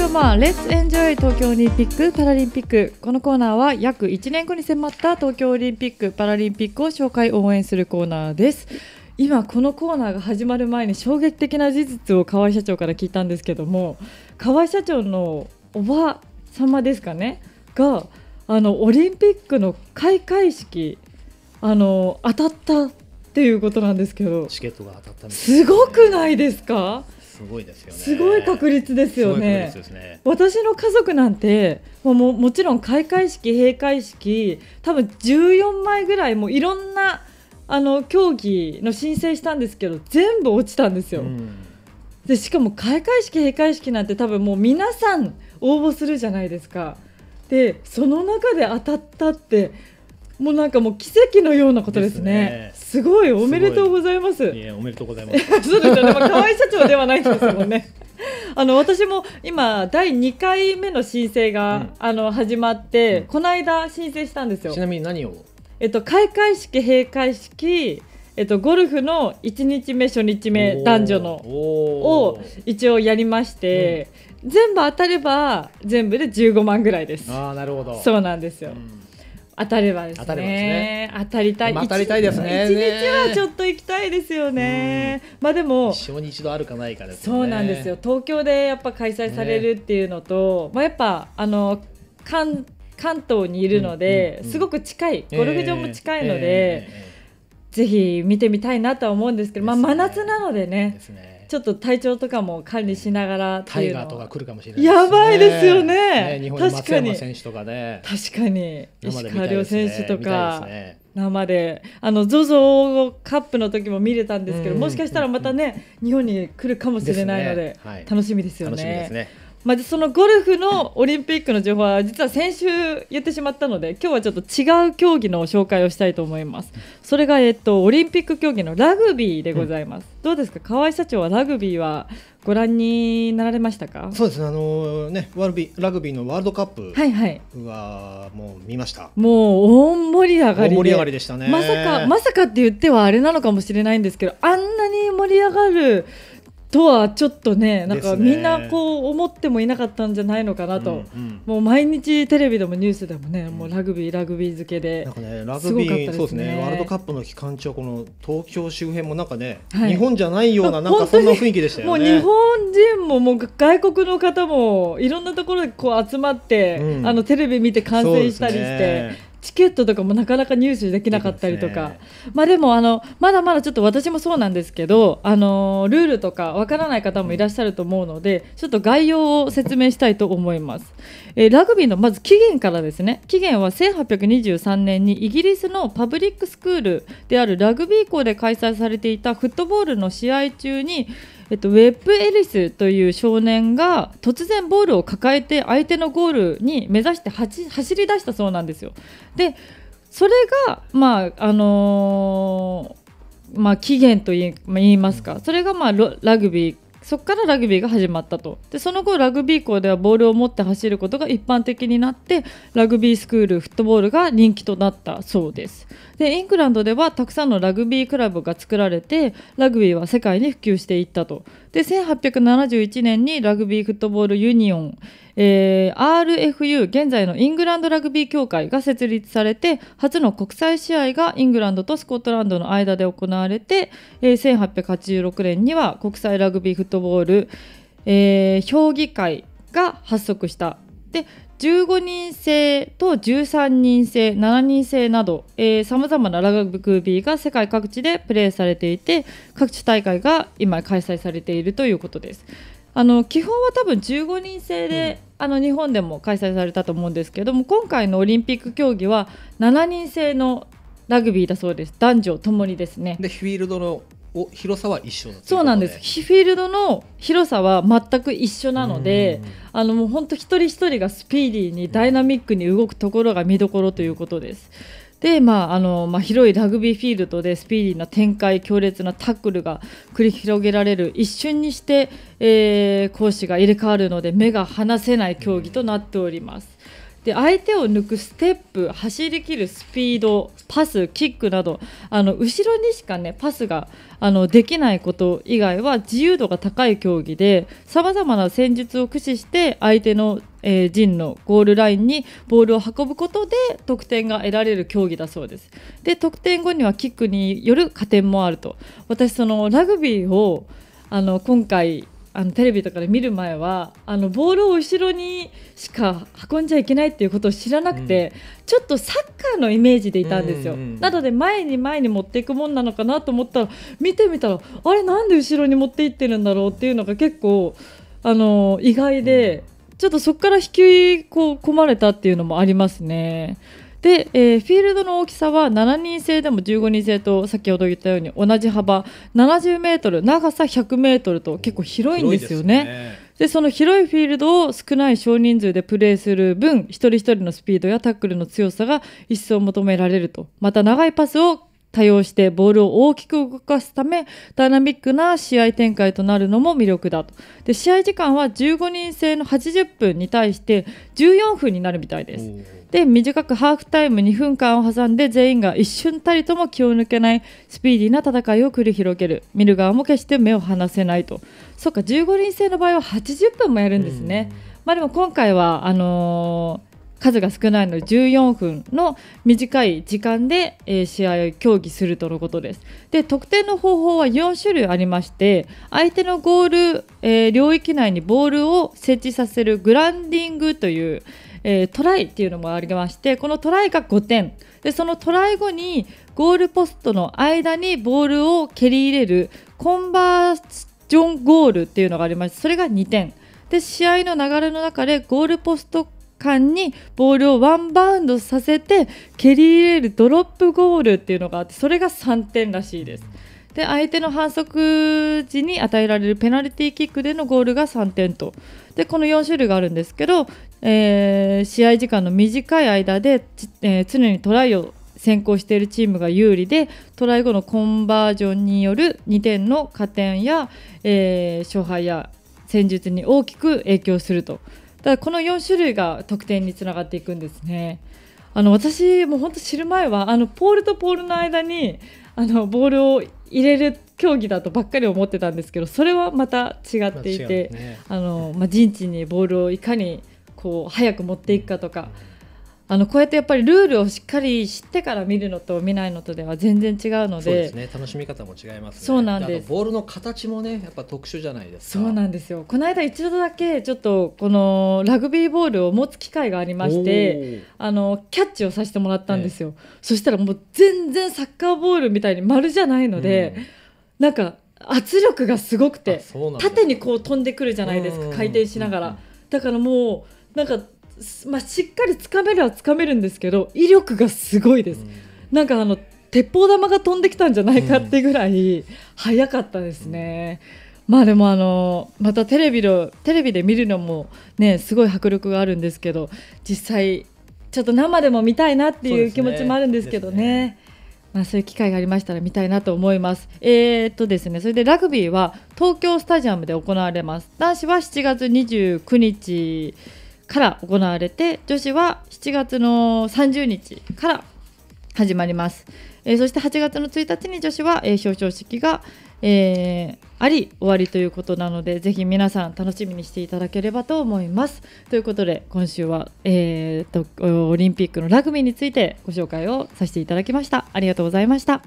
京マン Let's e n j o 東京オリンピック・パラリンピックこのコーナーは約1年後に迫った東京オリンピック・パラリンピックを紹介応援するコーナーです今このコーナーが始まる前に衝撃的な事実を河合社長から聞いたんですけども河合社長のおば様ですかねがあのオリンピックの開会式あの当たったっていうことなんですけどチケットが当たったすごくないですか、すごいですよねすごい確率ですよね、ね、私の家族なんてもももちろん開会式閉会式多分14枚ぐらいもいろんなあの競技の申請したんですけど全部落ちたんですよ、うん、でしかも開会式閉会式なんて多分もう皆さん応募するじゃないですかでその中で当たったってもうなんかもう奇跡のようなことですね。すねすごいおめでとうございます。いやおめでとうございます。そうですよね。まあ、河合社長ではないですもんね。あの私も今第2回目の申請が、うん、あの始まって、うん、この間申請したんですよ。ちなみに何を？えっと開会式閉会式えっと、ゴルフの1日目初日目男女のを一応やりまして、うん、全部当たれば全部で15万ぐらいですあなるほどそうなんですよ、うん当たればですね。当たすね。当たりたい。当たりたいですね。一日はちょっと行きたいですよね。まあでも一生に一度あるかないかです、ね、そうなんですよ。東京でやっぱ開催されるっていうのと、ね、まあやっぱあの関関東にいるので、うんうんうん、すごく近いゴルフ場も近いので、えーえー、ぜひ見てみたいなとは思うんですけど、まあ真夏なのでね。ですねちょっと体調とかも管理しながらタイガーとか来るかもしれない、ね、やばいですよね、ね、日本の松山選手とかね確かに石川遼選手とか生であの ZOZO カップの時も見れたんですけど、もしかしたらまたね、日本に来るかもしれないので、ねはい、楽しみですよね。まずそのゴルフのオリンピックの情報は実は先週言ってしまったので今日はちょっと違う競技の紹介をしたいと思いますそれが、えっと、オリンピック競技のラグビーでございます、うん、どうですか河合社長はラグビーはご覧になられましたかそうですねあのねワルビラグビーのワールドカップはいはいはもう見ました、もう大盛り上がり盛り上がりでしたねまさかまさかって言ってはあれなのかもしれないんですけどあんなに盛り上がるとはちょっとねなんかみんなこう思ってもいなかったんじゃないのかなと、うんうん、もう毎日テレビでもニュースでもね、うん、もうラグビーラグビー漬けで、なんかねラグビー、ね、そうですねワールドカップの期間中この東京周辺もなんかね、はい、日本じゃないようななんかそんな雰囲気でした、ね、もう日本人ももう外国の方もいろんなところでこう集まって、うん、あのテレビ見て観戦したりして。チケットとかもなかなか入手できなかったりとか、ね、まあでもあのまだまだちょっと私もそうなんですけどあのルールとかわからない方もいらっしゃると思うのでちょっと概要を説明したいと思います、えー、ラグビーのまず起源からですね起源は1823年にイギリスのパブリックスクールであるラグビー校で開催されていたフットボールの試合中にえっと、ウェブ・エリスという少年が突然ボールを抱えて相手のゴールに目指して走り出したそうなんですよ。でそれが、まああのーまあ、起源といいますかそれが、まあ、ラグビーそこからラグビーが始まったとでその後ラグビー校ではボールを持って走ることが一般的になってラグビースクールフットボールが人気となったそうですでイングランドではたくさんのラグビークラブが作られてラグビーは世界に普及していったとで1871年にラグビーフットボールユニオンえー、RFU 現在のイングランドラグビー協会が設立されて初の国際試合がイングランドとスコットランドの間で行われて、えー、1886年には国際ラグビーフットボール、えー、評議会が発足したで15人制と13人制7人制などさまざまなラグビーが世界各地でプレーされていて各地大会が今開催されているということです。あの基本は多分15人制で、うん、あの日本でも開催されたと思うんですけども今回のオリンピック競技は7人制のラグビーだそうです男女ともにですね。でフィールドのお広さは一緒そうなんですフィールドの広さは全く一緒なのであのもう本当一人一人がスピーディーにダイナミックに動くところが見どころということです。で、まああのまあ、広いラグビーフィールドでスピーディーな展開強烈なタックルが繰り広げられる一瞬にして、えー、講師が入れ替わるので目が離せない競技となっております。で相手を抜くステップ走りきるスピードパスキックなどあの後ろにしか、ね、パスがあのできないこと以外は自由度が高い競技でさまざまな戦術を駆使して相手のえー、陣のゴールラインにボールを運ぶことで得点が得られる競技だそうです。で得点後にはキックによる加点もあると私そのラグビーをあの今回あのテレビとかで見る前はあのボールを後ろにしか運んじゃいけないっていうことを知らなくて、うん、ちょっとサッカーのイメージでいたんですよ、うんうん、なので前に前に持っていくもんなのかなと思ったら見てみたらあれなんで後ろに持っていってるんだろうっていうのが結構あの意外で。うんちょっとそこから引きこう込まれたっていうのもありますね。で、えー、フィールドの大きさは7人制でも15人制と先ほど言ったように同じ幅70メートル長さ100メートルと結構広いんですよね。で、ね、その広いフィールドを少ない少人数でプレーする分一人一人のスピードやタックルの強さが一層求められるとまた長いパスを多用してボールを大きく動かすためダイナミックな試合展開となるのも魅力だとで試合時間は15人制の80分に対して14分になるみたいですで短くハーフタイム2分間を挟んで全員が一瞬たりとも気を抜けないスピーディーな戦いを繰り広げる見る側も決して目を離せないとそっか15人制の場合は80分もやるんですね、まあ、でも今回はあのー数が少ないので14分の短い時間で、えー、試合を協議するとのことです。で得点の方法は4種類ありまして相手のゴール、えー、領域内にボールを設置させるグランディングという、えー、トライっていうのもありましてこのトライが5点でそのトライ後にゴールポストの間にボールを蹴り入れるコンバージョンゴールっていうのがありましてそれが2点。で試合の流れの中でゴールポスト間にボールをワンバウンドさせて蹴り入れるドロップゴールっていうのがあってそれが3点らしいです。で相手の反則時に与えられるペナルティーキックでのゴールが3点とでこの4種類があるんですけど、えー、試合時間の短い間で、えー、常にトライを先行しているチームが有利でトライ後のコンバージョンによる2点の加点や、えー、勝敗や戦術に大きく影響すると。だこの4種類が得点につながっていくんですね。あの私も本当知る前はあのポールとポールの間にあのボールを入れる競技だとばっかり思ってたんですけどそれはまた違っていて、あのま陣地にボールをいかにこう早く持っていくかとか、うんあのこうやってやっぱりルールをしっかり知ってから見るのと見ないのとでは全然違うのでそうですね楽しみ方も違います、ね、そうなんですボールの形もねやっぱ特殊じゃないですかそうなんですよこの間一度だけちょっとこのラグビーボールを持つ機会がありましてあのキャッチをさせてもらったんですよ、えそしたらもう全然サッカーボールみたいに丸じゃないので、うん、なんか圧力がすごくて縦にこう飛んでくるじゃないですか回転しながら、だからもうなんかまあ、しっかりつかめるはつかめるんですけど威力がすごいです。なんかあの鉄砲玉が飛んできたんじゃないかってぐらい早かったですね。うん、まあでもあのまたテレビのテレビで見るのもねすごい迫力があるんですけど実際ちょっと生でも見たいなっていう気持ちもあるんですけどね。ねまあ、そういう機会がありましたら見たいなと思います。えー、っとですね、それでラグビーは東京スタジアムで行われます。男子は7月29日から行われて女子は7月の30日から始まります、えー、そして8月の1日に女子は、えー、表彰式が、えー、あり終わりということなのでぜひ皆さん楽しみにしていただければと思いますということで今週は、えーと、とオリンピックのラグビーについてご紹介をさせていただきましたありがとうございました